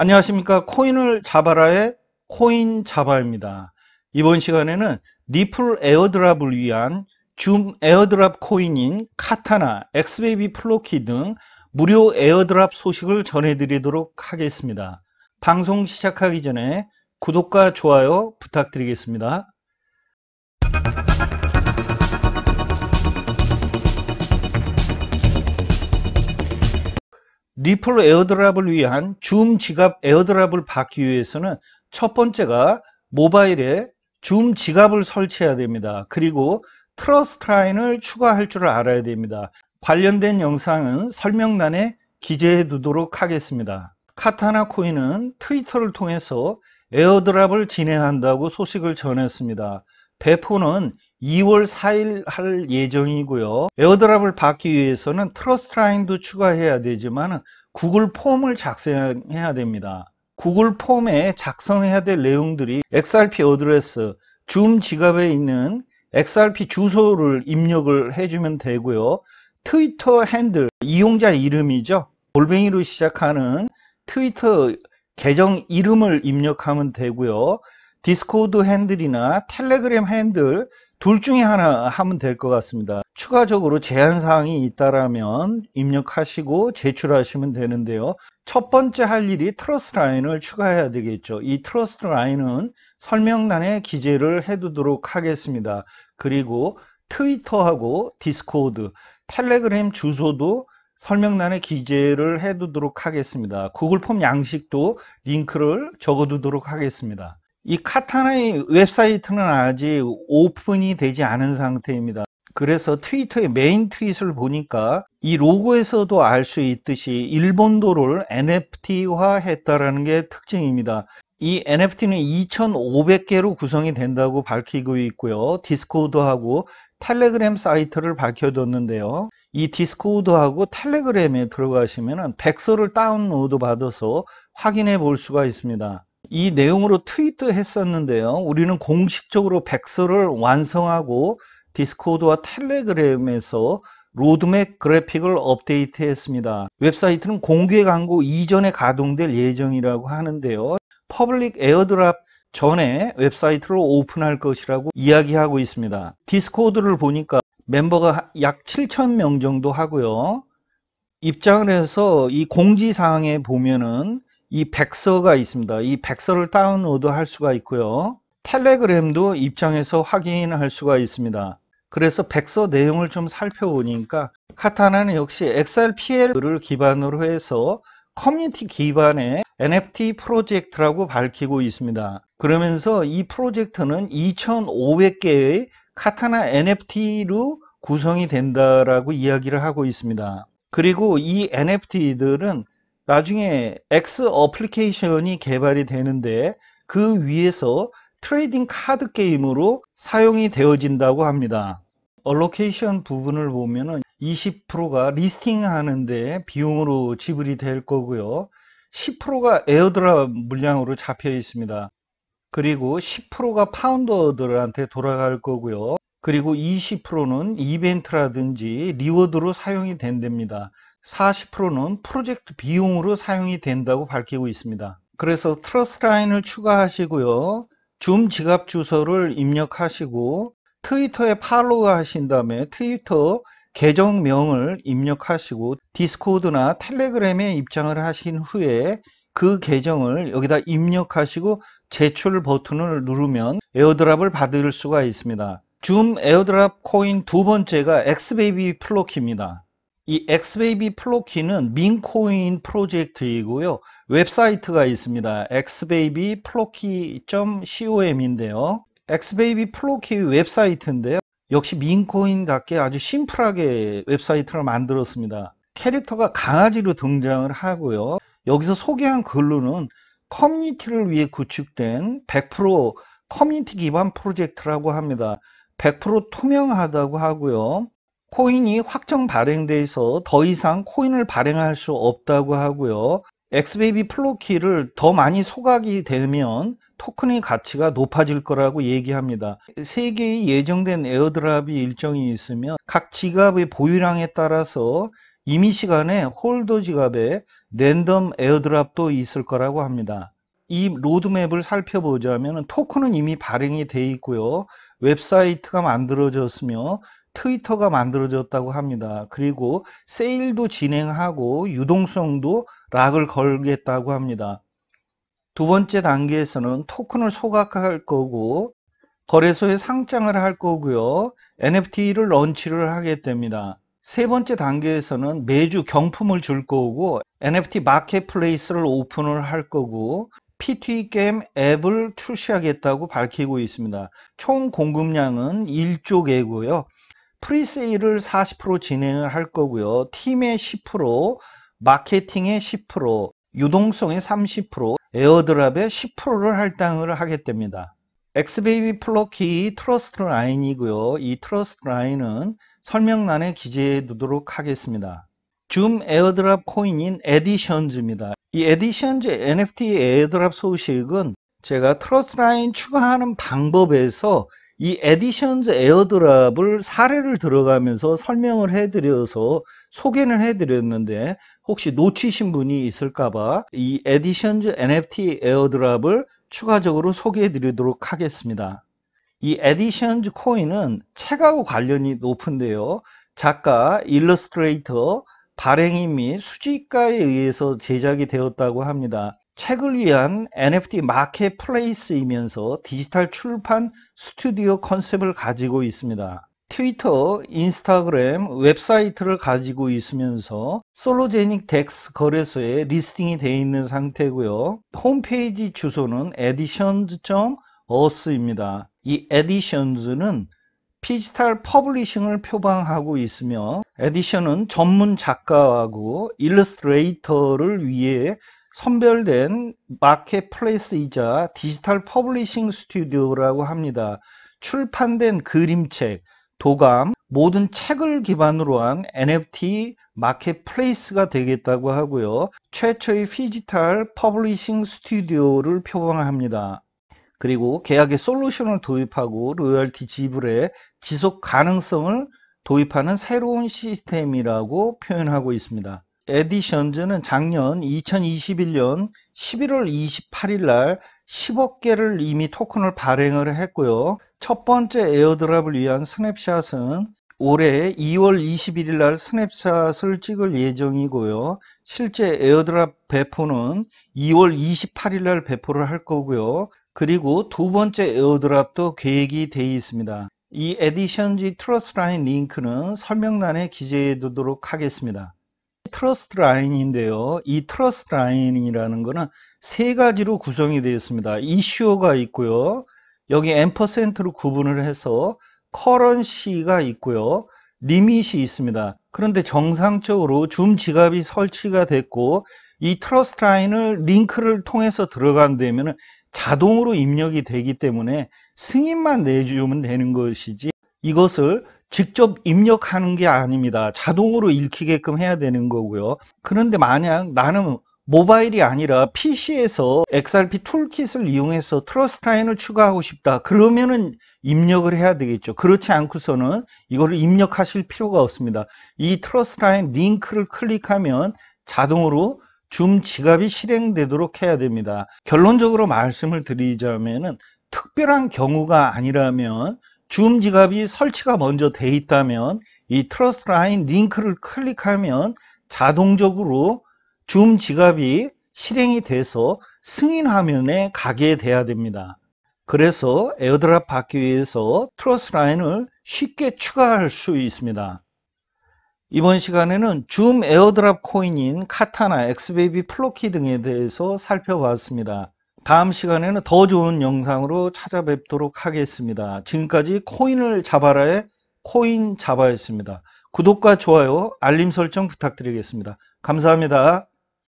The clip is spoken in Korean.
안녕하십니까 코인을 잡아라의 코인 잡아입니다 이번 시간에는 리플 에어드랍을 위한 줌 에어드랍 코인인 카타나, 엑스베이비 플로키 등 무료 에어드랍 소식을 전해드리도록 하겠습니다 방송 시작하기 전에 구독과 좋아요 부탁드리겠습니다 리플 에어드랍을 위한 줌 지갑 에어드랍을 받기 위해서는 첫 번째가 모바일에 줌 지갑을 설치해야 됩니다. 그리고 트러스 트 라인을 추가할 줄 알아야 됩니다. 관련된 영상은 설명란에 기재해 두도록 하겠습니다. 카타나 코인은 트위터를 통해서 에어드랍을 진행한다고 소식을 전했습니다. 배포는 2월 4일 할 예정이고요. 에어드랍을 받기 위해서는 트러스 트 라인도 추가해야 되지만 구글 폼을 작성해야 됩니다. 구글 폼에 작성해야 될 내용들이 XRP 어드레스, 줌 지갑에 있는 XRP 주소를 입력을 해주면 되고요. 트위터 핸들, 이용자 이름이죠. 골뱅이로 시작하는 트위터 계정 이름을 입력하면 되고요. 디스코드 핸들이나 텔레그램 핸들, 둘 중에 하나 하면 될 것 같습니다. 추가적으로 제한사항이 있다라면 입력하시고 제출하시면 되는데요. 첫 번째 할 일이 트러스 트 라인을 추가해야 되겠죠. 이 트러스 트 라인은 설명란에 기재를 해두도록 하겠습니다. 그리고 트위터하고 디스코드, 텔레그램 주소도 설명란에 기재를 해두도록 하겠습니다. 구글 폼 양식도 링크를 적어두도록 하겠습니다. 이 카타나의 웹사이트는 아직 오픈이 되지 않은 상태입니다. 그래서 트위터의 메인 트윗을 보니까 이 로고에서도 알 수 있듯이 일본도를 NFT화 했다는게 특징입니다. 이 NFT는 2,500개로 구성이 된다고 밝히고 있고요. 디스코드하고 텔레그램 사이트를 밝혀뒀는데요. 이 디스코드하고 텔레그램에 들어가시면 백서를 다운로드 받아서 확인해 볼 수가 있습니다. 이 내용으로 트윗도했었는데요 우리는 공식적으로 백서를 완성하고 디스코드와 텔레그램에서 로드맵 그래픽을 업데이트했습니다. 웹사이트는 공개 광고 이전에 가동될 예정이라고 하는데요. 퍼블릭 에어드랍 전에 웹사이트를 오픈할 것이라고 이야기하고 있습니다. 디스코드를 보니까 멤버가 약 7,000명 정도 하고요. 입장을 해서 이 공지사항에 보면은 이 백서가 있습니다. 이 백서를 다운로드할 수가 있고요. 텔레그램도 입장에서 확인할 수가 있습니다. 그래서 백서 내용을 좀 살펴보니까 카타나는 역시 XRPL을 기반으로 해서 커뮤니티 기반의 NFT 프로젝트라고 밝히고 있습니다. 그러면서 이 프로젝트는 2,500개의 카타나 NFT로 구성이 된다라고 이야기를 하고 있습니다. 그리고 이 NFT들은 나중에 X 어플리케이션이 개발이 되는데 그 위에서 트레이딩 카드 게임으로 사용이 되어진다고 합니다. 얼로케이션 부분을 보면은 20%가 리스팅 하는데 비용으로 지불이 될 거고요. 10%가 에어드랍 물량으로 잡혀 있습니다. 그리고 10%가 파운더들한테 돌아갈 거고요. 그리고 20%는 이벤트라든지 리워드로 사용이 된답니다. 40%는 프로젝트 비용으로 사용이 된다고 밝히고 있습니다. 그래서 트러스 라인을 추가하시고요. 줌 지갑 주소를 입력하시고 트위터에 팔로우 하신 다음에 트위터 계정명을 입력하시고 디스코드나 텔레그램에 입장을 하신 후에 그 계정을 여기다 입력하시고 제출 버튼을 누르면 에어드랍을 받을 수가 있습니다. 줌 에어드랍 코인 두 번째가 엑스베이비 플로키입니다. 이 엑스베이비 플로키는 민코인 프로젝트이고요. 웹사이트가 있습니다. xbabyflocky.com인데요. 엑스베이비 플로키 웹사이트인데요. 역시 민코인답게 아주 심플하게 웹사이트를 만들었습니다. 캐릭터가 강아지로 등장을 하고요. 여기서 소개한 글로는 커뮤니티를 위해 구축된 100% 커뮤니티 기반 프로젝트라고 합니다. 100% 투명하다고 하고요. 코인이 확정 발행돼서 더 이상 코인을 발행할 수 없다고 하고요. XBB 플로키를 더 많이 소각이 되면 토큰의 가치가 높아질 거라고 얘기합니다. 세 개의 예정된 에어드랍이 일정이 있으면 각 지갑의 보유량에 따라서 이미 시간에 홀더 지갑에 랜덤 에어드랍도 있을 거라고 합니다. 이 로드맵을 살펴보자면 토큰은 이미 발행이 돼 있고요. 웹사이트가 만들어졌으며 트위터가 만들어졌다고 합니다. 그리고 세일도 진행하고 유동성도 락을 걸겠다고 합니다. 두 번째 단계에서는 토큰을 소각할 거고 거래소에 상장을 할 거고요. NFT를 런치를 하게 됩니다. 세 번째 단계에서는 매주 경품을 줄 거고 NFT 마켓플레이스를 오픈을 할 거고 PT 게임 앱을 출시하겠다고 밝히고 있습니다. 총 공급량은 1조 개고요. 프리세일을 40% 진행을 할 거고요. 팀의 10%, 마케팅의 10%, 유동성의 30%, 에어드랍의 10%를 할당을 하게 됩니다. 엑스베이비 플로키 트러스트 라인이고요. 이 트러스트 라인은 설명란에 기재해 두도록 하겠습니다. 줌 에어드랍 코인인 에디션즈입니다. 이 에디션즈 NFT 에어드랍 소식은 제가 트러스트 라인 추가하는 방법에서 이 에디션즈 에어드랍을 사례를 들어가면서 설명을 해드려서 소개는 해드렸는데 혹시 놓치신 분이 있을까봐 이 에디션즈 NFT 에어드랍을 추가적으로 소개해 드리도록 하겠습니다. 이 에디션즈 코인은 책하고 관련이 높은데요. 작가, 일러스트레이터, 발행인 및 수집가에 의해서 제작이 되었다고 합니다. 책을 위한 NFT 마켓플레이스이면서 디지털 출판 스튜디오 컨셉을 가지고 있습니다. 트위터, 인스타그램, 웹사이트를 가지고 있으면서 솔로제닉 덱스 거래소에 리스팅이 되어 있는 상태고요. 홈페이지 주소는 editions.us입니다. 이 editions는 피지털 퍼블리싱을 표방하고 있으며 에디션은 전문 작가하고 일러스트레이터를 위해 선별된 마켓플레이스이자 디지털 퍼블리싱 스튜디오라고 합니다. 출판된 그림책, 도감, 모든 책을 기반으로 한 NFT 마켓플레이스가 되겠다고 하고요. 최초의 피지털 퍼블리싱 스튜디오를 표방합니다. 그리고 계약의 솔루션을 도입하고 로열티 지불에 지속 가능성을 도입하는 새로운 시스템이라고 표현하고 있습니다. 에디션즈는 작년 2021년 11월 28일 날 10억 개를 이미 토큰을 발행을 했고요. 첫 번째 에어드랍을 위한 스냅샷은 올해 2월 21일 날 스냅샷을 찍을 예정이고요. 실제 에어드랍 배포는 2월 28일 날 배포를 할 거고요. 그리고 두 번째 에어드랍도 계획이 돼 있습니다. 이 에디션지 트러스라인 링크는 설명란에 기재해 두도록 하겠습니다. 트러스트 라인인데요. 이 트러스트 라인이라는 거는 세 가지로 구성이 되어 있습니다. 이슈어가 있고요. 여기 엠로 구분을 해서 커런시가 있고요. 리밋이 있습니다. 그런데 정상적으로 줌 지갑이 설치가 됐고 이 트러스트 라인을 링크를 통해서 들어간다면 자동으로 입력이 되기 때문에 승인만 내주면 되는 것이지 이것을 직접 입력하는 게 아닙니다. 자동으로 읽히게끔 해야 되는 거고요. 그런데 만약 나는 모바일이 아니라 PC에서 XRP 툴킷을 이용해서 트러스 트 라인을 추가하고 싶다. 그러면은 입력을 해야 되겠죠. 그렇지 않고서는 이거를 입력하실 필요가 없습니다. 이 트러스 트 라인 링크를 클릭하면 자동으로 줌 지갑이 실행되도록 해야 됩니다. 결론적으로 말씀을 드리자면은 특별한 경우가 아니라면 줌 지갑이 설치가 먼저 돼 있다면 이 트러스 트 라인 링크를 클릭하면 자동적으로 줌 지갑이 실행이 돼서 승인 화면에 가게 돼야 됩니다. 그래서 에어드랍 받기 위해서 트러스 트 라인을 쉽게 추가할 수 있습니다. 이번 시간에는 줌 에어드랍 코인인 카타나, 엑스베이비 플로키 등에 대해서 살펴봤습니다. 다음 시간에는 더 좋은 영상으로 찾아뵙도록 하겠습니다. 지금까지 코인을 잡아라의 코인 잡아였습니다. 구독과 좋아요, 알림 설정 부탁드리겠습니다. 감사합니다.